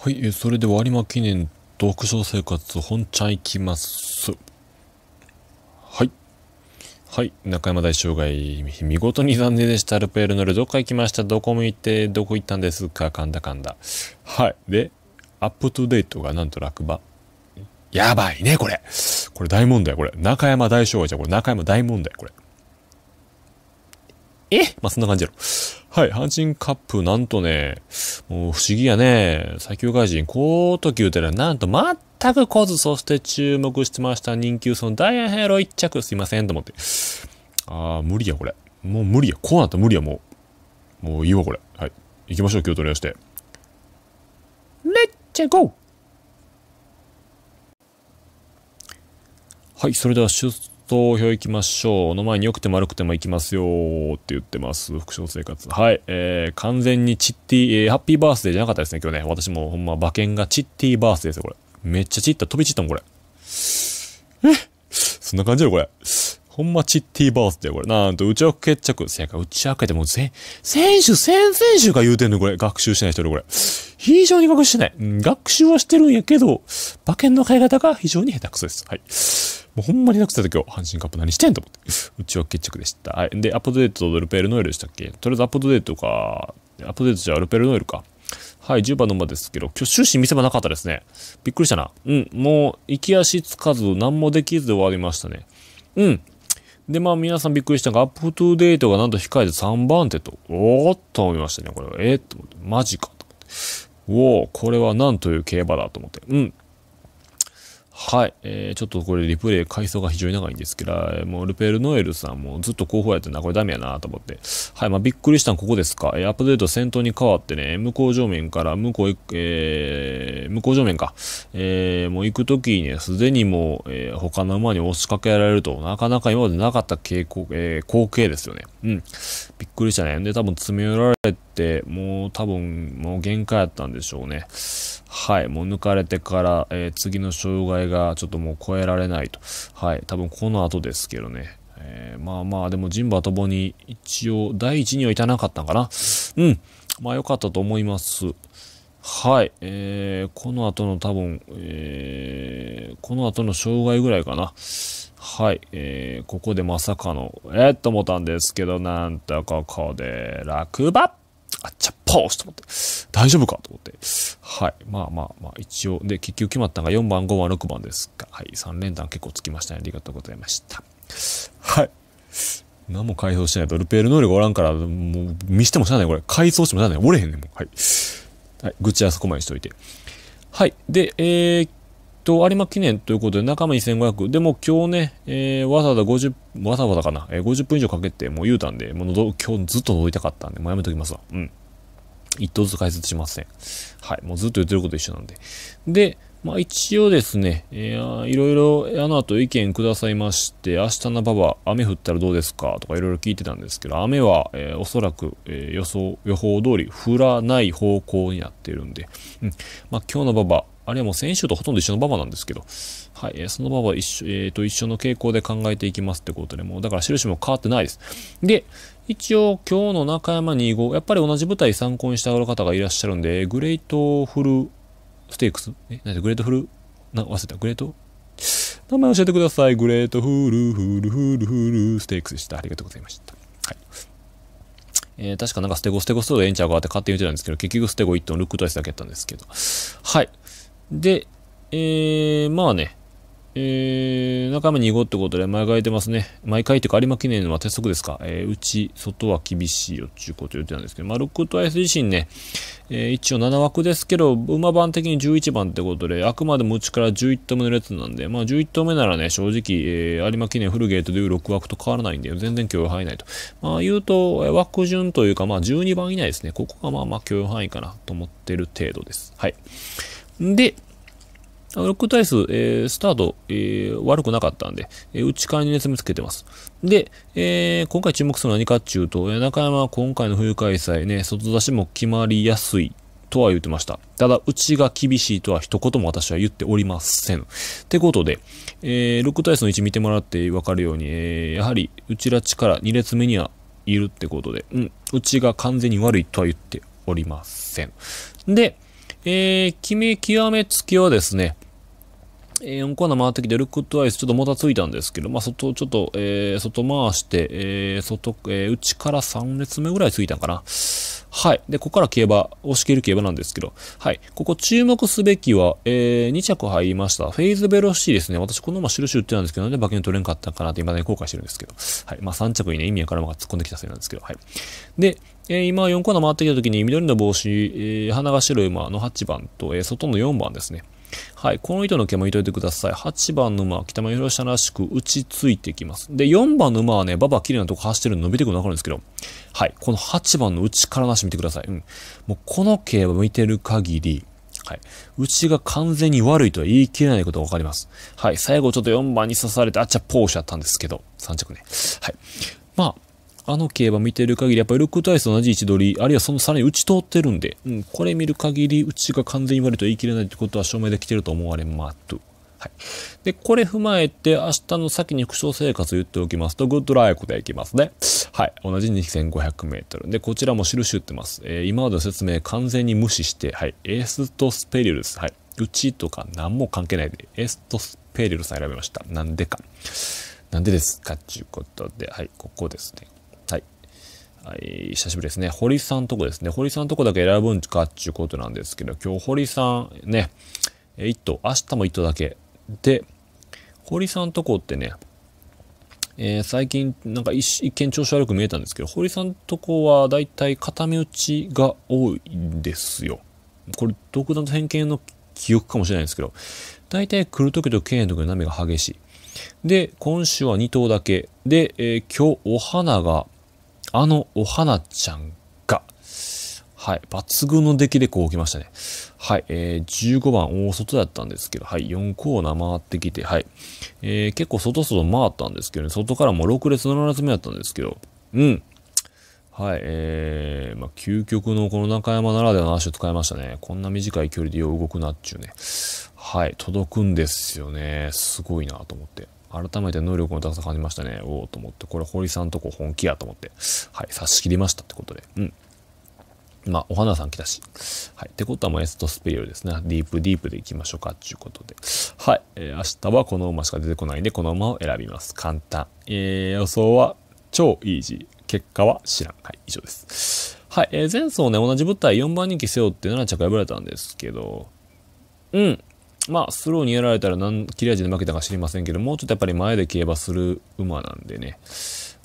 はい、それでは有馬記念読書生活本ちゃんいきます。はい。はい、中山大障害、見事に残念でした。ルペールノル、どっか行きました。どこ向いて、どこ行ったんですか、かんだかんだ。はい。で、アップトゥデートがなんと落馬。やばいね、これ。これ大問題、これ。中山大障害じゃ、これ中山大問題、これ。えまあ、そんな感じやろ。はい、阪神カップ、なんとね、もう不思議やね。最強外人、こうとき言うたら、なんと全く来ず、そして注目してました人気そのダイアンヘロ一着、すいません、と思って。あー、無理や、これ。もう無理や。こうなったら無理や、もう。もういいわ、これ。はい。行きましょう、今日取り出して。レッチェゴーはい、それでは投票行きましょう。の前に良くても悪くても行きますよって言ってます。副賞生活。はい。えー、完全にチッティ、えー、ハッピーバースデーじゃなかったですね、今日ね。私もほんま馬券がチッティーバースデーですよ、これ。めっちゃチッタ、飛び散ったもん、これ。えそんな感じよ、これ。ほんまチッティーバースデー、これ。なんと、打ち明け着。せやから打ち明けても、ぜ、選手、先々週が言うてんの、これ。学習してない人で、これ。非常に学習してない。うん、学習はしてるんやけど、馬券の買い方が非常に下手くそです。はい。もうほんまになくてした時は阪神カップ何してんと思ってうちは決着でした、はい、でアポデートとルペルノエルでしたっけとりあえずアップデートかアップデートじゃルペルノエルかはい10番の馬ですけど今日終始見せ場なかったですねびっくりしたなうんもう行き足つかず何もできずで終わりましたねうんで、まあ皆さんびっくりしたのが、アップトゥデートがなんと控えて3番手と、おーっと思いましたね、これは。えー、っと思って、マジかと思って。おおこれは何という競馬だと思って。うん。はい、えー、ちょっとこれリプレイ回想が非常に長いんですけど、もうルペルノエルさんもずっと候補やってな、これダメやなと思って。はい、まあ、びっくりしたんここですか。えー、アップデート先頭に変わってね、向こう正面から向こう、えー、向こう正面か。えー、もう行くときにね、すでにもう、えー、他の馬に押しかけられると、なかなか今までなかった傾向、えー、光景ですよね。うん。びっくりしたね。で、多分詰め寄られて、もう多分もう限界やったんでしょうね。はい、もう抜かれてから、えー、次の障害がちょっともう超えられないと。はい、多分この後ですけどね。えー、まあまあ、でもジンバともに一応、第一にはいたなかったんかな。うん。まあ良かったと思います。はい、えー、この後の多分、えー、この後の障害ぐらいかな。はい、えー、ここでまさかの、えー、っと思ったんですけど、なんとここで落馬あっちゃっぽーしと思って、大丈夫かと思って。はい。まあまあまあ、一応。で、結局決まったのが4番、5番、6番ですか。はい。3連単結構つきましたね。ありがとうございました。はい。何も改造してない。と、ルペール能力おらんから、もう、見してもしゃあない。これ、改装してもしゃあない。折れへんねん、もう。はい。はい。愚痴はそこまでしといて。はい。で、えー、今日有馬記念ということで、中身1500。でも今日ね、えー、わざわざ50、わざわざかな、えー、50分以上かけて、もう言うたんで、もうど今日ずっと覗いたかったんで、もうやめときますわ。うん。一頭ずつ解説しません。はい。もうずっと言ってること一緒なんで。で、まあ一応ですね、えー、いろいろあの後意見くださいまして、明日のパパ、雨降ったらどうですかとかいろいろ聞いてたんですけど、雨は、えー、おそらく、えー、予想、予報通り降らない方向になってるんで、うん。まあ今日のパパ、あれはもう先週とほとんど一緒の馬場なんですけど、はい、その馬場一緒、えー、と、一緒の傾向で考えていきますってことで、もうだから印も変わってないです。で、一応今日の中山2号、やっぱり同じ舞台参考にしてある方がいらっしゃるんで、グレートフルステークスえ、なんでグレートフル、な、忘れた、グレート名前教えてください。グレートフルフルフルフルステークスでした。ありがとうございました。はい。えー、確かなんかステゴステゴストでエンチャーがあって勝手に言ってたんですけど、結局ステゴ1トンルックトライスだけやったんですけど。はい。で、えー、まあね、えー、中身2号ってことで毎回いってますね。毎回っていうか有馬記念は鉄則ですか。えー、内、外は厳しいよっていうこと言ってたんですけど、まあ、ロックとアイス自身ね、えー、一応7枠ですけど、馬番的に11番ってことで、あくまでもうちから11頭目の列なんで、まあ、11頭目ならね、正直、えー、有馬記念フルゲートでいう6枠と変わらないんで、全然許容範囲ないと。まあ、言うと、えー、枠順というか、まあ、12番以内ですね。ここがまあまあ許容範囲かなと思ってる程度です。はい。で、ロック体数、えー、スタート、えー、悪くなかったんで、えー、内側に熱目つけてます。で、えー、今回注目するのは何かっていうと、中山は今回の冬開催ね、外出しも決まりやすいとは言ってました。ただ、うちが厳しいとは一言も私は言っておりません。ってことで、えー、ロックイ数の位置見てもらってわかるように、えー、やはり、うちら力2列目にはいるってことで、うん、うちが完全に悪いとは言っておりません。で、えー、決め極めつきはですね、えー、4コーナー回ってきて、ルックトゥアイス、ちょっともたついたんですけど、まあ、外、ちょっと、えー、外回して、えー、外、えー、内から3列目ぐらいついたんかな。はい。で、ここから競馬、押し切る競馬なんですけど、はい。ここ注目すべきは、えー、2着入りました。フェイズベロシーですね。私、このまま印打ってたんですけど、なんで馬券取れんかったかなって未だに後悔してるんですけど、はい。まあ、3着にね、意味やからまが突っ込んできたせいなんですけど、はい。で、えー、今4コーナー回ってきた時に、緑の帽子、えー、花が白い馬の8番と、えー、外の4番ですね。はい、この糸の毛も糸いてください。8番の馬は北間広下らしく打ちついてきます。で、4番の馬はね、ババ綺麗なとこ走ってるの伸びてくるのわかるんですけど、はい、この8番の内からなし見てください。うん。もうこの毛を見てる限り、はい。うちが完全に悪いとは言い切れないことが分かります。はい。最後ちょっと4番に刺されて、あっちゃポーシュだったんですけど、3着ね。はい。まあ、あの競馬見てる限り、やっぱりルック体操同じ位置取り、あるいはそのさらに打ち通ってるんで、うん、これ見る限り、うちが完全に悪いと言い切れないってことは証明できてると思われます。はい。で、これ踏まえて、明日の先に副賞生活言っておきますと、グッドライクでいきますね。はい。同じ2500メートル。で、こちらも印打ってます。えー、今までの説明完全に無視して、はい。エースとスペリルス。はい。うちとか何も関係ないで、エースとスペリルス選びました。なんでか。なんでですかっていうことで、はい。ここですね。はい、久しぶりですね。堀さんとこですね。堀さんとこだけ選ぶんかっちゅうことなんですけど、今日堀さんね、1頭、明日も1頭だけ。で、堀さんとこってね、えー、最近なんか一見調子悪く見えたんですけど、堀さんとこはだいたい固め打ちが多いんですよ。これ、独断と偏見の記憶かもしれないんですけど、だいたい来る時と来いと時の波が激しい。で、今週は2頭だけ。で、えー、今日お花が、あのお花ちゃんが、はい、抜群の出来でこう来ましたね。はい、えー、15番大外だったんですけど、はい、4コーナー回ってきて、はい、えー、結構外外回ったんですけどね、外からもう6列7列目だったんですけど、うん。はい、えー、まあ、究極のこの中山ならではの足を使いましたね。こんな短い距離でよう動くなっちゅうね。はい、届くんですよね。すごいなと思って。改めて能力の高さ感じましたね。おおと思って、これ堀さんとこ本気やと思って、はい、差し切りましたってことで。うん。まあ、お花さん来たし。はい。ってことは、もうエストスペリオですね。ディープディープでいきましょうか、っていうことで。はい。えー、明日はこの馬しか出てこないんで、この馬を選びます。簡単。えー、予想は超イージー。結果は知らん。はい。以上です。はい。えー、前走ね、同じ舞台4番人気背負って7着破れたんですけど、うん。まあ、スローにやられたら何切れ味で負けたか知りませんけど、もうちょっとやっぱり前で競馬する馬なんでね。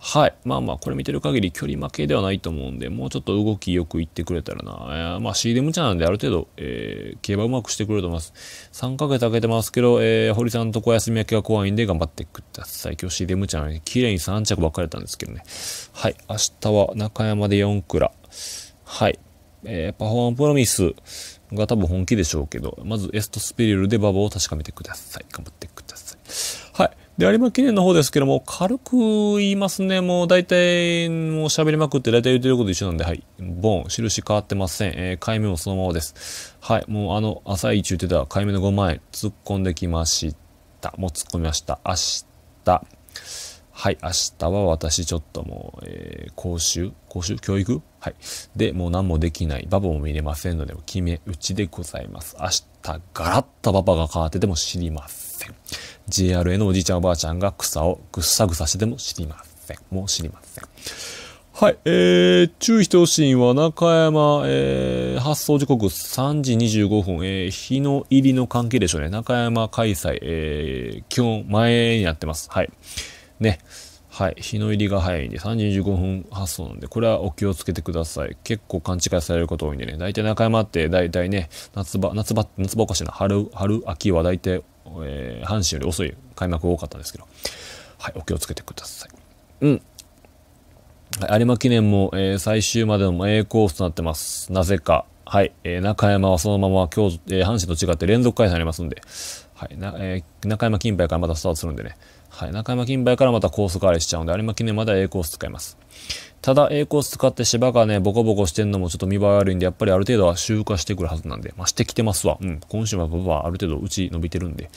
はい。まあまあ、これ見てる限り距離負けではないと思うんで、もうちょっと動きよく行ってくれたらな。えー、まあ、CD 無茶なんである程度、えー、競馬うまくしてくれると思います。3ヶ月開けてますけど、えー、堀さんと小休み明けが怖いんで頑張ってください。今日 CD 無茶なんで、綺麗に3着ばっかりだったんですけどね。はい。明日は中山で4クラ。はい。えー、パフォーマンプロミス。が多分本気でしょうけど、まずエストスピリルでバブを確かめてください。頑張ってください。はい。で、有馬記念の方ですけども、軽く言いますね。もう大体、もう喋りまくって大体言ってること一緒なんで、はい。ボン、印変わってません。えー、解明もそのままです。はい。もうあの、朝一言ってた解明の5万円、突っ込んできました。もう突っ込みました。明日。はい、明日は私ちょっともう、えー、講習講習教育はい。で、もう何もできない。バボも見れませんので、決め打ちでございます。明日、ガラッとババが変わってても知りません。JRA のおじいちゃんおばあちゃんが草をぐっさぐさしてても知りません。もう知りません。はい、えー、注意してほしいのは、中山、えー、発送時刻3時25分、えー、日の入りの関係でしょうね。中山開催、えー、基本前になってます。はい。ね。はい。日の入りが早いんで、3時1 5分発送なんで、これはお気をつけてください。結構勘違いされること多いんでね。大体中山って、大体ね、夏場、夏場、夏場おかしいな。春、春、秋は大体、えー、阪神より遅い開幕多かったんですけど。はい。お気をつけてください。うん。はい、有馬記念も、えー、最終までの A コースとなってます。なぜか。はい。えー、中山はそのまま今日、えー、阪神と違って連続開催になりますんで、はい。なえー、中山金杯からまたスタートするんでね。はい。中山金梅からまたコース変わりしちゃうんで、有馬記念までは A コース使います。ただ A コース使って芝がね、ボコボコしてんのもちょっと見栄え悪いんで、やっぱりある程度は集化してくるはずなんで、まあ、してきてますわ。うん。今週は僕はある程度うち伸びてるんで、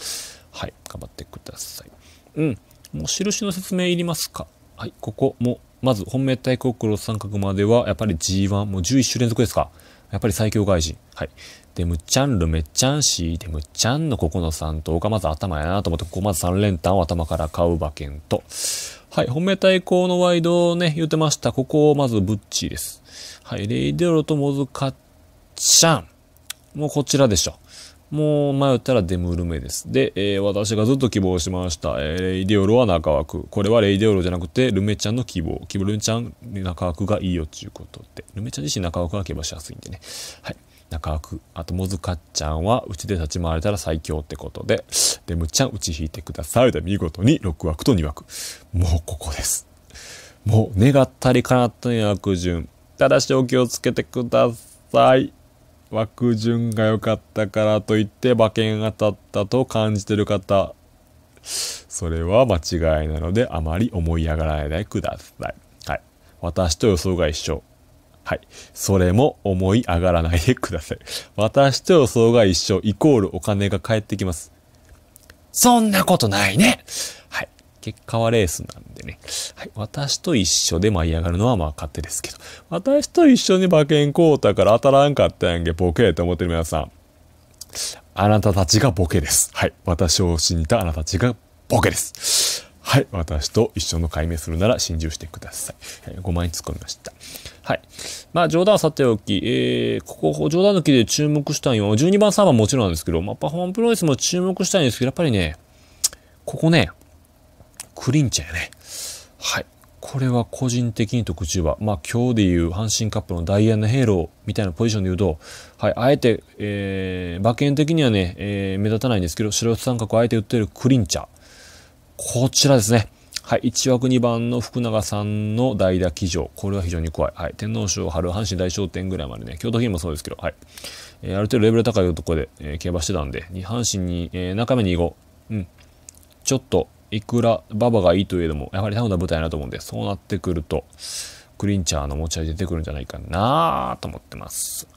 はい。頑張ってください。うん。もう印の説明いりますかはい。ここも、まず本命対抗黒三角までは、やっぱり G1、もう11週連続ですか。やっぱり最強外人。はい。で、むっちゃんるめっちゃんし、で、むっちゃんのここの3等がまず頭やなと思って、ここまず3連単を頭から買う馬券と、はい、褒め対抗のワイドをね、言ってました。ここをまずブッチーです。はい、レイデロとモズカッちゃん。もうこちらでしょ。もう迷ったらデムルメです。で、えー、私がずっと希望しました。えー、レイデオロは中枠。これはレイデオロじゃなくて、ルメちゃんの希望。希望ルメちゃん、中枠がいいよっていうことで。ルメちゃん自身中枠が希望しやすいんでね。はい。中枠あともずかっちゃんはうちで立ち回れたら最強ってことででむっちゃんうち引いてくださいで見事に6枠と2枠もうここですもう願ったりかなったり枠順ただしお気をつけてください枠順が良かったからといって馬券が当たったと感じてる方それは間違いなのであまり思い上がらないでください。はい。私と予想が一緒。はい。それも思い上がらないでください。私と予想が一緒、イコールお金が返ってきます。そんなことないねはい。結果はレースなんでね。はい。私と一緒で舞い上がるのはまあ勝手ですけど。私と一緒に馬券買うたから当たらんかったやんけ、ボケと思ってる皆さん。あなたたちがボケです。はい。私を信じたあなたたちがボケです。はい。私と一緒の解明するなら心中してください。はい、5万円突っ込みました。はい。まあ、冗談はさておき、えー、ここ、冗談抜きで注目したいの12番、3番もちろんなんですけど、まあ、パフォーマンプロレスも注目したいんですけど、やっぱりね、ここね、クリンチャーやね。はい。これは個人的に特注は、まあ今日でいう阪神カップのダインのヘイローみたいなポジションで言うと、はい、あえて、えー、馬券的にはね、えー、目立たないんですけど、白四三角をあえて打ってるクリンチャー。こちらですね。はい。1枠2番の福永さんの代打騎乗。これは非常に怖い。はい。天皇賞春、阪神大賞典ぐらいまでね、京都府もそうですけど、はい。えー、ある程度レベル高いところで、えー、競馬してたんで、阪神に、えー、中目にこううん。ちょっと、いくら馬場がいいといえども、やはりタフな舞台だと思うんで、そうなってくると、クリンチャーの持ち味出てくるんじゃないかなと思ってます。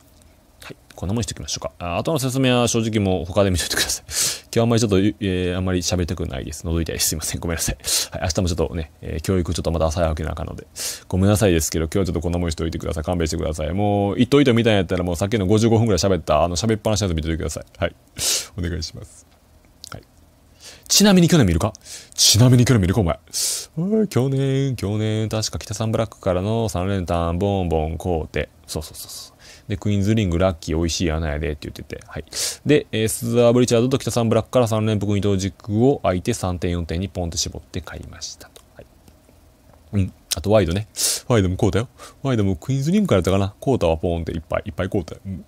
はい。こんなもんにしておきましょうか。あとの説明は正直もう他で見といてください。今日あんまりちょっと、えー、あんまり喋りたくないです。喉いです。すいません。ごめんなさい。はい、明日もちょっとね、えー、教育ちょっとま浅朝わけなあかんので、ごめんなさいですけど、今日はちょっとこんなもんしておいてください。勘弁してください。もう、一頭一頭みたいやったら、もうさっきの55分くらい喋った、あの、喋っぱなしのやつ見ておいてください。はい。お願いします。はい。ちなみに去年見るかちなみに去年見るかお前。去年、去年、確か北サンブラックからの3連単、ボンボン、こうて。そうそうそうそう。で、クイーンズリング、ラッキー、美味しい穴やで、って言ってて。はい。で、えー、スーブリチャードと北三ブラックから3連複二刀軸を空いて3点4点にポンと絞って買いましたと。はい。うん。あとワイドね。ワイドもこうだよ。ワイドもクイーンズリングからやったかな。コータはポーンっていっぱい、いっぱいうだよ。うん、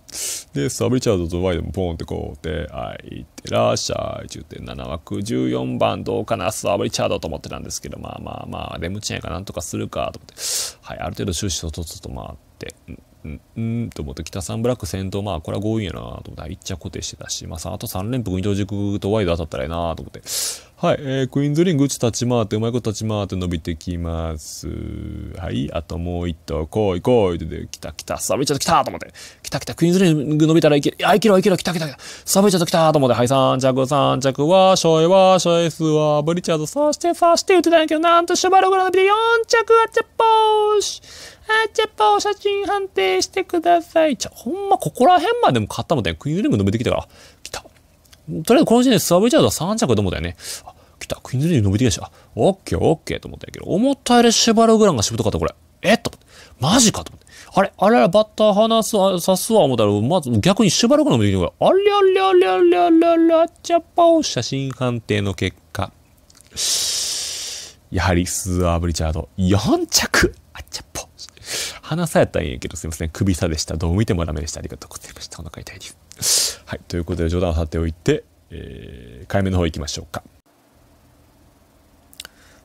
で、サブリチャードとワイドもポーンってこうで、はい、いってらっしゃい。中点7枠14番どうかな。サブリチャードと思ってたんですけど、まあまあまあ、レムチェンやかなんとかするかと思って。はい、ある程度終始とととと回って。うんうんうんと思って北三ブラック先頭まあこれは強引やなと思って一着固定してたしまああと3連複二刀軸とワイド当たったらええなと思ってはい、えー、クイーンズリングうち立ち回って、うまいこと立ち回って伸びてきます。はい、あともう一頭、こいこいってで、来た来た、サブちゃっと来たと思って、来た来た、クイーンズリング伸びたらいける、いや、いけろいけろ、来た来た、サブちゃっと来たと思って、はい、三着三着は、しょえは、しょえすは、ブリチャード、そしてそして打てたんやけど、なんとシュバルグラ伸びて4着、あっちゃっぽーし。あっちゃっぽー写真判定してください。ちゃ、ほんまここら辺までも買ったもんね、クイーンズリング伸びてきたから、来た。とりあえずこの時点でスワブリチャードは3着と思ったよね。あ、来た。クイーンズリー伸びてきたし、あ、オッケーオッケーと思ったけど、思ったよりシェバルグランがしぶとかった、これ。えっと、マジかと思って。あれ、あれ、バッター離す、刺すわ、思ったら、まず逆にシしばグランもできるから、ありゃりゃりゃりゃりゃりゃ、チャッパを写真判定の結果。やはり、スアーブリチャード、4着あっちゃっぽ鼻さやったんやけど、すいません。首差でした。どう見てもダメでした。ありがとうございました。お腹痛いです。はい、ということで冗談を張っておいて、えー、解明の方行きましょうか。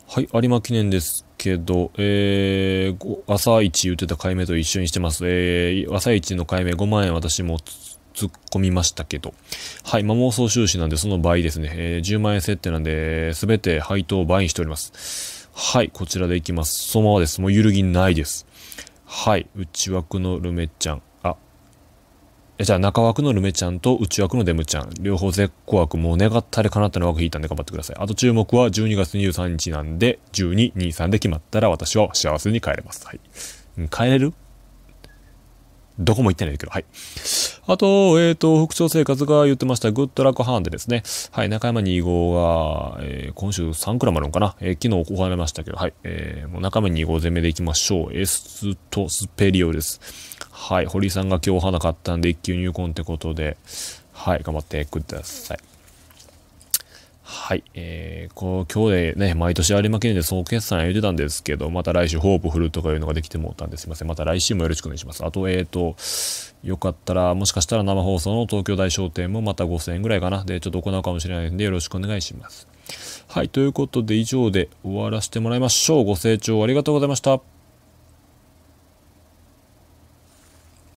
はい、有馬記念ですけど、えー、朝一言ってた解明と一緒にしてます。えー、朝一の解明5万円私も突っ込みましたけど、はい、まあ、妄想収支なんでその倍ですね、えー、10万円設定なんで、すべて配当を倍にしております。はい、こちらでいきます。そのままです。もう揺るぎないです。はい、内枠のルメちゃん。じゃあ中枠のルメちゃんと内枠のデムちゃん、両方絶好枠、もう願ったか叶ったの枠引いたんで頑張ってください。あと注目は12月23日なんで、12、23で決まったら私は幸せに帰れます。はい。帰れるどこも行ってないけど、はい。あと、えっ、ー、と、副長生活が言ってました、グッドラックハーンでですね、はい、中山2号が、えー、今週3クラマロンかな、えー、昨日行われましたけど、はい、えー、もう中山2号攻めでいきましょう。エスとスペリオです。はい、堀井さんが今日はなかったんで、一級入魂ってことで、はい、頑張ってください。はい、えー、こう、今日でね、毎年有馬記念で総決算言うてたんですけど、また来週ホープ振るとかいうのができてもうたんですいません。また来週もよろしくお願いします。あと、えーと、よかったら、もしかしたら生放送の東京大商店もまた5000円ぐらいかな。で、ちょっと行うかもしれないんで、よろしくお願いします。はい、ということで以上で終わらせてもらいましょう。ご清聴ありがとうございました。